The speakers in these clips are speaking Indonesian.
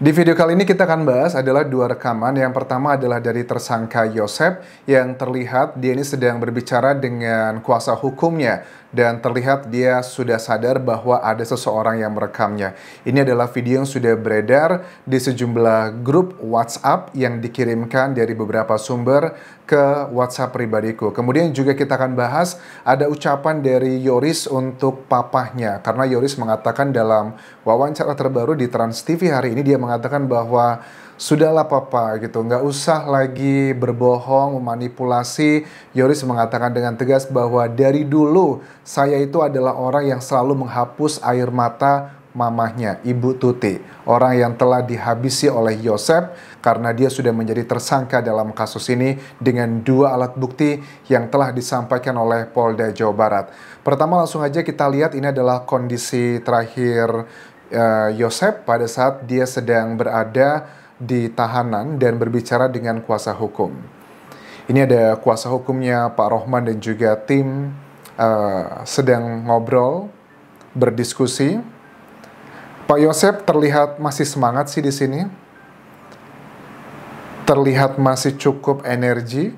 Di video kali ini kita akan bahas adalah dua rekaman. Yang pertama adalah dari tersangka Yosep yang terlihat dia ini sedang berbicara dengan kuasa hukumnya dan terlihat dia sudah sadar bahwa ada seseorang yang merekamnya. Ini adalah video yang sudah beredar di sejumlah grup WhatsApp yang dikirimkan dari beberapa sumber ke WhatsApp pribadiku. Kemudian juga kita akan bahas ada ucapan dari Yoris untuk papahnya karena Yoris mengatakan dalam wawancara terbaru di Trans TV hari ini dia mengatakan bahwa sudahlah papa gitu, nggak usah lagi berbohong, memanipulasi. Yoris mengatakan dengan tegas bahwa dari dulu saya itu adalah orang yang selalu menghapus air mata mamahnya, Ibu Tuti, orang yang telah dihabisi oleh Yosep karena dia sudah menjadi tersangka dalam kasus ini dengan dua alat bukti yang telah disampaikan oleh Polda Jawa Barat. Pertama langsung aja kita lihat ini adalah kondisi terakhir uh, Yosep pada saat dia sedang berada di tahanan dan berbicara dengan kuasa hukum. Ini ada kuasa hukumnya Pak Rohman dan juga tim uh, sedang ngobrol, berdiskusi. Pak Yosep terlihat masih semangat sih di sini. Terlihat masih cukup energi.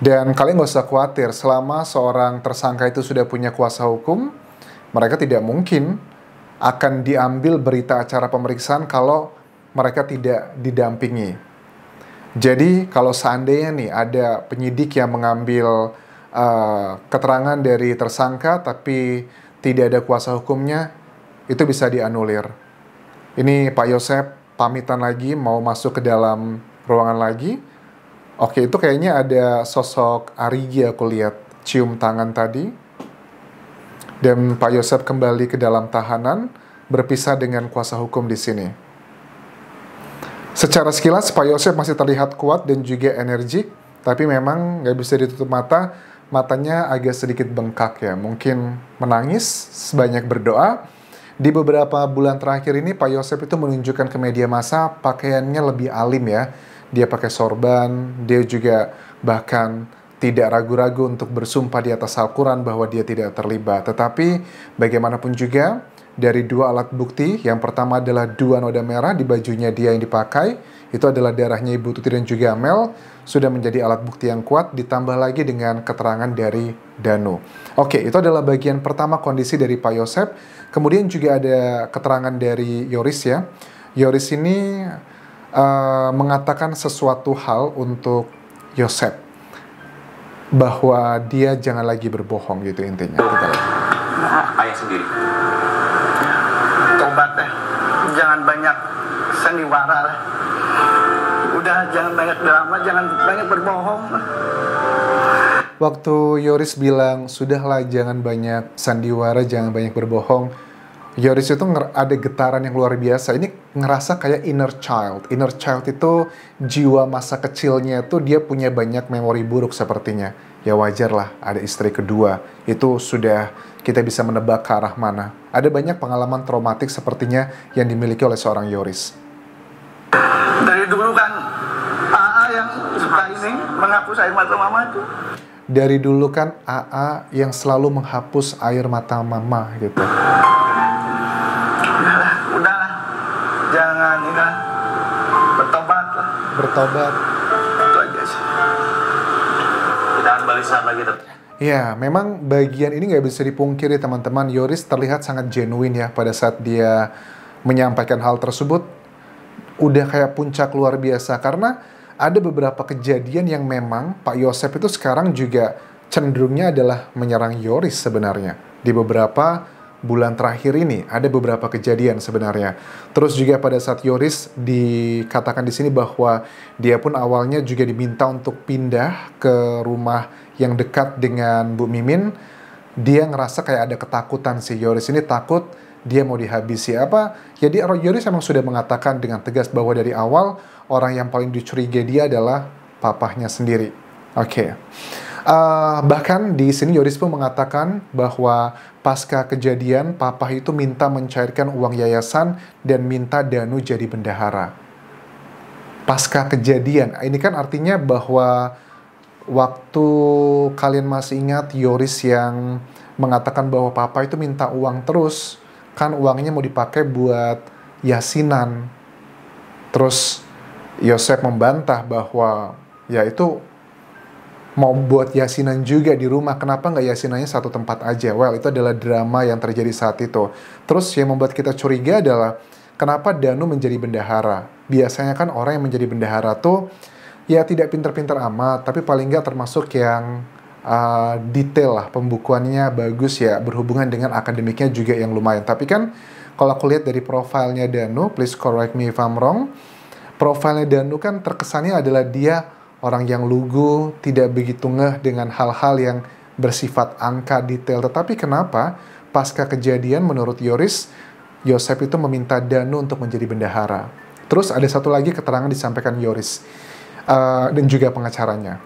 Dan kalian nggak usah khawatir, selama seorang tersangka itu sudah punya kuasa hukum, mereka tidak mungkin akan diambil berita acara pemeriksaan kalau mereka tidak didampingi. Jadi kalau seandainya nih ada penyidik yang mengambil uh, keterangan dari tersangka tapi tidak ada kuasa hukumnya, itu bisa dianulir. Ini Pak Yosep pamitan lagi mau masuk ke dalam ruangan lagi. Oke, itu kayaknya ada sosok Arigi aku lihat cium tangan tadi. Dan Pak Yosep kembali ke dalam tahanan berpisah dengan kuasa hukum di sini. Secara sekilas, Pak Yosef masih terlihat kuat dan juga energik, tapi memang nggak bisa ditutup mata, matanya agak sedikit bengkak ya. Mungkin menangis, sebanyak berdoa. Di beberapa bulan terakhir ini, Pak Yosef itu menunjukkan ke media massa pakaiannya lebih alim ya. Dia pakai sorban, dia juga bahkan tidak ragu-ragu untuk bersumpah di atas Al-Quran bahwa dia tidak terlibat. Tetapi bagaimanapun juga, dari dua alat bukti. Yang pertama adalah dua noda merah di bajunya dia yang dipakai. Itu adalah darahnya Ibu Tuti dan juga Amel Sudah menjadi alat bukti yang kuat, ditambah lagi dengan keterangan dari Danu. Oke, itu adalah bagian pertama kondisi dari Pak Yosep. Kemudian juga ada keterangan dari Yoris ya. Yoris ini uh, mengatakan sesuatu hal untuk Yosep. Bahwa dia jangan lagi berbohong gitu intinya. Kita lihat. Ayah sendiri jangan banyak sandiwara lah udah jangan banyak drama jangan banyak berbohong Waktu Yoris bilang, sudahlah jangan banyak sandiwara, jangan banyak berbohong, Yoris itu ada getaran yang luar biasa. Ini ngerasa kayak inner child. Inner child itu jiwa masa kecilnya itu dia punya banyak memori buruk sepertinya. Ya wajar lah ada istri kedua. Itu sudah kita bisa menebak ke arah mana. Ada banyak pengalaman traumatik sepertinya yang dimiliki oleh seorang Yoris. Dari dulu kan AA yang suka ini menghapus air mata mama itu dari dulu kan AA yang selalu menghapus air mata mama gitu. dengan ini ya kan bertobat lah bertobat itu aja sih kita akan balik saat lagi tetap Ya, memang bagian ini nggak bisa dipungkiri teman-teman. Yoris terlihat sangat genuine ya pada saat dia menyampaikan hal tersebut. Udah kayak puncak luar biasa karena ada beberapa kejadian yang memang Pak Yosep itu sekarang juga cenderungnya adalah menyerang Yoris sebenarnya. Di beberapa bulan terakhir ini ada beberapa kejadian sebenarnya. Terus juga pada saat Yoris dikatakan di sini bahwa dia pun awalnya juga diminta untuk pindah ke rumah yang dekat dengan Bu Mimin. Dia ngerasa kayak ada ketakutan si Yoris ini takut dia mau dihabisi apa? Jadi Yoris memang sudah mengatakan dengan tegas bahwa dari awal orang yang paling dicurigai dia adalah papahnya sendiri. Oke. Okay. Uh, bahkan di sini Yoris pun mengatakan bahwa pasca kejadian papa itu minta mencairkan uang yayasan dan minta Danu jadi bendahara. Pasca kejadian, ini kan artinya bahwa waktu kalian masih ingat Yoris yang mengatakan bahwa papa itu minta uang terus, kan uangnya mau dipakai buat yasinan. Terus Yosef membantah bahwa ya itu mau buat yasinan juga di rumah. Kenapa nggak yasinannya satu tempat aja? Well, itu adalah drama yang terjadi saat itu. Terus yang membuat kita curiga adalah kenapa Danu menjadi bendahara? Biasanya kan orang yang menjadi bendahara tuh ya tidak pinter-pinter amat, tapi paling nggak termasuk yang uh, detail lah pembukuannya bagus ya, berhubungan dengan akademiknya juga yang lumayan. Tapi kan kalau aku lihat dari profilnya Danu, please correct me if I'm wrong, profilnya Danu kan terkesannya adalah dia orang yang lugu, tidak begitu ngeh dengan hal-hal yang bersifat angka detail. Tetapi kenapa pasca kejadian menurut Yoris, Yosef itu meminta Danu untuk menjadi bendahara. Terus ada satu lagi keterangan disampaikan Yoris uh, dan juga pengacaranya.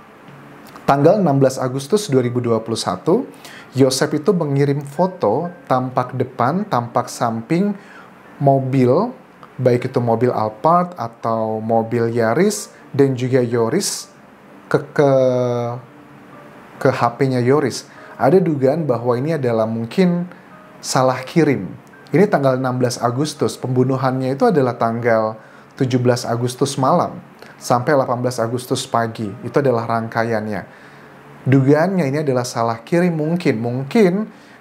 Tanggal 16 Agustus 2021, Yosef itu mengirim foto tampak depan, tampak samping mobil, baik itu mobil Alphard atau mobil Yaris, dan juga Yoris ke ke ke HP-nya Yoris. Ada dugaan bahwa ini adalah mungkin salah kirim. Ini tanggal 16 Agustus, pembunuhannya itu adalah tanggal 17 Agustus malam sampai 18 Agustus pagi. Itu adalah rangkaiannya. Dugaannya ini adalah salah kirim mungkin. Mungkin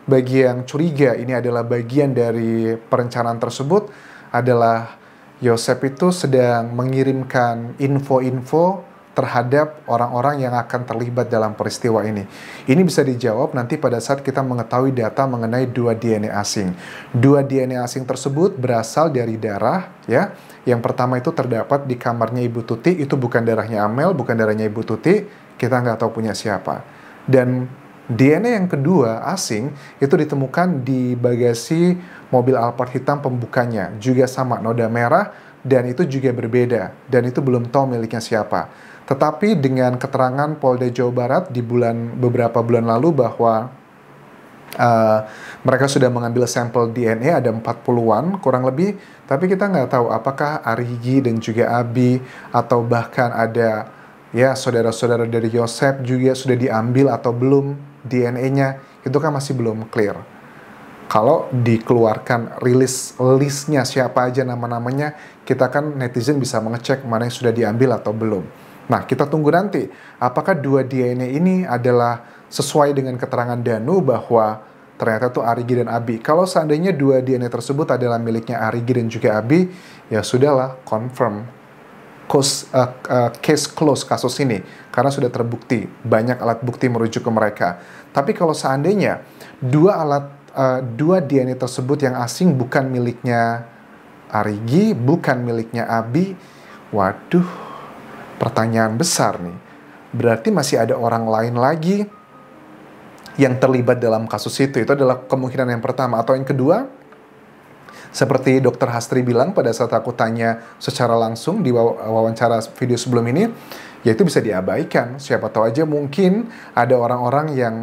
bagi yang curiga ini adalah bagian dari perencanaan tersebut adalah Yosef itu sedang mengirimkan info-info terhadap orang-orang yang akan terlibat dalam peristiwa ini. Ini bisa dijawab nanti pada saat kita mengetahui data mengenai dua DNA asing. Dua DNA asing tersebut berasal dari darah, ya. Yang pertama itu terdapat di kamarnya Ibu Tuti, itu bukan darahnya Amel, bukan darahnya Ibu Tuti, kita nggak tahu punya siapa. Dan DNA yang kedua asing itu ditemukan di bagasi mobil Alphard hitam pembukanya juga sama noda merah dan itu juga berbeda dan itu belum tahu miliknya siapa. Tetapi dengan keterangan Polda Jawa Barat di bulan beberapa bulan lalu bahwa uh, mereka sudah mengambil sampel DNA ada 40-an kurang lebih, tapi kita nggak tahu apakah Arigi dan juga Abi atau bahkan ada ya saudara-saudara dari Yosef juga sudah diambil atau belum DNA-nya itu kan masih belum clear. Kalau dikeluarkan rilis listnya siapa aja nama-namanya, kita kan netizen bisa mengecek mana yang sudah diambil atau belum. Nah, kita tunggu nanti apakah dua DNA ini adalah sesuai dengan keterangan Danu bahwa ternyata itu Arigi dan Abi. Kalau seandainya dua DNA tersebut adalah miliknya Arigi dan juga Abi, ya sudahlah, confirm case, uh, uh, case close kasus ini karena sudah terbukti banyak alat bukti merujuk ke mereka. Tapi kalau seandainya dua alat uh, dua DNA tersebut yang asing bukan miliknya Arigi, bukan miliknya Abi, waduh, pertanyaan besar nih. Berarti masih ada orang lain lagi yang terlibat dalam kasus itu. Itu adalah kemungkinan yang pertama atau yang kedua seperti Dokter Hastri bilang pada saat aku tanya secara langsung di wawancara video sebelum ini, ya itu bisa diabaikan. Siapa tahu aja mungkin ada orang-orang yang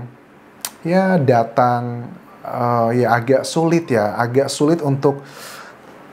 ya datang uh, ya agak sulit ya, agak sulit untuk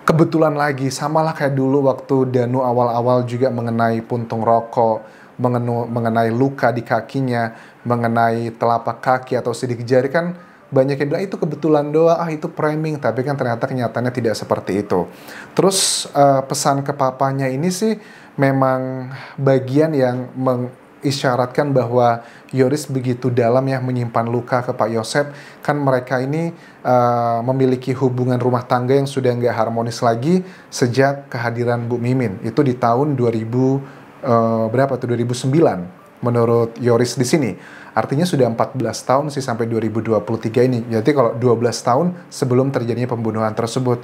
kebetulan lagi sama lah kayak dulu waktu Danu awal-awal juga mengenai puntung rokok, mengenai luka di kakinya, mengenai telapak kaki atau sidik jari kan banyak yang bilang itu kebetulan doa, ah itu priming, tapi kan ternyata kenyataannya tidak seperti itu. Terus uh, pesan ke papanya ini sih memang bagian yang mengisyaratkan bahwa Yoris begitu dalam ya menyimpan luka ke Pak Yosep, kan mereka ini uh, memiliki hubungan rumah tangga yang sudah nggak harmonis lagi sejak kehadiran Bu Mimin. Itu di tahun 2000 uh, eh, berapa tuh 2009 menurut Yoris di sini. Artinya sudah 14 tahun sih sampai 2023 ini. Jadi kalau 12 tahun sebelum terjadinya pembunuhan tersebut.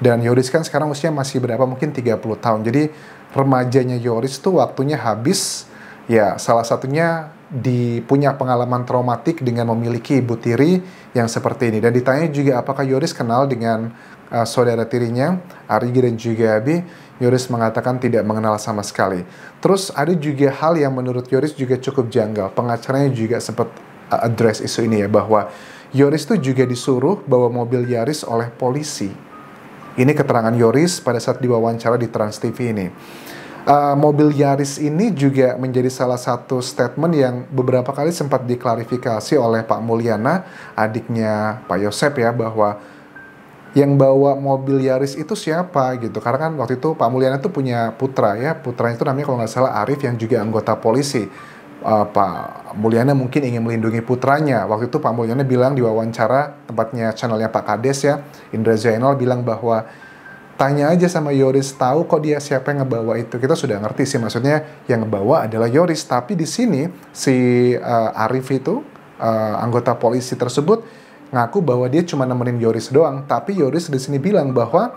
Dan Yoris kan sekarang usianya masih berapa? Mungkin 30 tahun. Jadi remajanya Yoris tuh waktunya habis. Ya, salah satunya di pengalaman traumatik dengan memiliki ibu tiri yang seperti ini. Dan ditanya juga apakah Yoris kenal dengan uh, saudara tirinya, Arigi dan juga Abi, Yoris mengatakan tidak mengenal sama sekali. Terus ada juga hal yang menurut Yoris juga cukup janggal. Pengacaranya juga sempat uh, address isu ini ya, bahwa Yoris itu juga disuruh bawa mobil Yaris oleh polisi. Ini keterangan Yoris pada saat diwawancara di Trans TV ini. Uh, mobil Yaris ini juga menjadi salah satu statement yang beberapa kali sempat diklarifikasi oleh Pak Mulyana, adiknya Pak Yosep ya, bahwa yang bawa mobil Yaris itu siapa gitu karena kan waktu itu Pak Mulyana tuh punya putra ya putranya itu namanya kalau nggak salah Arif yang juga anggota polisi uh, Pak Mulyana mungkin ingin melindungi putranya waktu itu Pak Mulyana bilang di wawancara tempatnya channelnya Pak Kades ya Indra Zainal bilang bahwa tanya aja sama Yoris tahu kok dia siapa yang ngebawa itu kita sudah ngerti sih maksudnya yang ngebawa adalah Yoris tapi di sini si uh, eh, Arif itu uh, anggota polisi tersebut ngaku bahwa dia cuma nemenin Yoris doang, tapi Yoris di sini bilang bahwa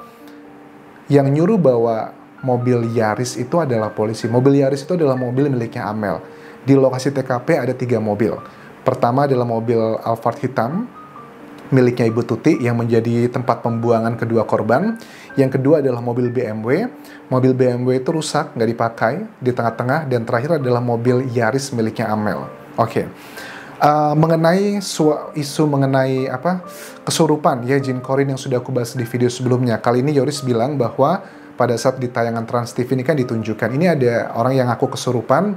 yang nyuruh bawa mobil Yaris itu adalah polisi. Mobil Yaris itu adalah mobil miliknya Amel. Di lokasi TKP ada tiga mobil. Pertama adalah mobil Alphard hitam miliknya Ibu Tuti yang menjadi tempat pembuangan kedua korban. Yang kedua adalah mobil BMW. Mobil BMW itu rusak, nggak dipakai di tengah-tengah. Dan terakhir adalah mobil Yaris miliknya Amel. Oke. Okay. Eh, mengenai isu mengenai apa kesurupan ya Jin Korin yang sudah aku bahas di video sebelumnya. Kali ini Yoris bilang bahwa pada saat di tayangan Trans TV ini kan ditunjukkan ini ada orang yang aku kesurupan.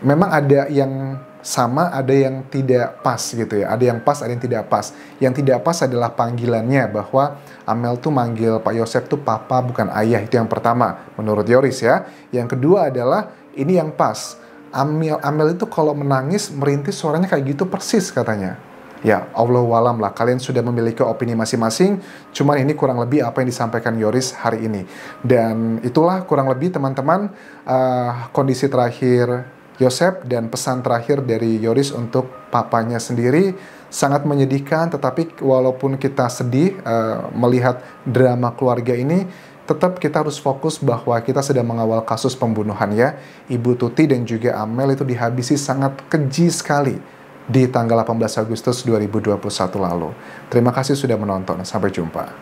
Memang ada yang sama, ada yang tidak pas gitu ya. Ada yang pas, ada yang tidak pas. Yang tidak pas adalah panggilannya bahwa Amel tuh manggil Pak Yosep tuh papa bukan ayah itu yang pertama menurut Yoris ya. Yang kedua adalah ini yang pas Amel, Amel itu kalau menangis merintis suaranya kayak gitu persis katanya. Ya, Allah walam lah. Kalian sudah memiliki opini masing-masing, cuman ini kurang lebih apa yang disampaikan Yoris hari ini. Dan itulah kurang lebih teman-teman uh, kondisi terakhir Yosep dan pesan terakhir dari Yoris untuk papanya sendiri sangat menyedihkan. Tetapi walaupun kita sedih uh, melihat drama keluarga ini, tetap kita harus fokus bahwa kita sedang mengawal kasus pembunuhan ya Ibu Tuti dan juga Amel itu dihabisi sangat keji sekali di tanggal 18 Agustus 2021 lalu. Terima kasih sudah menonton. Sampai jumpa.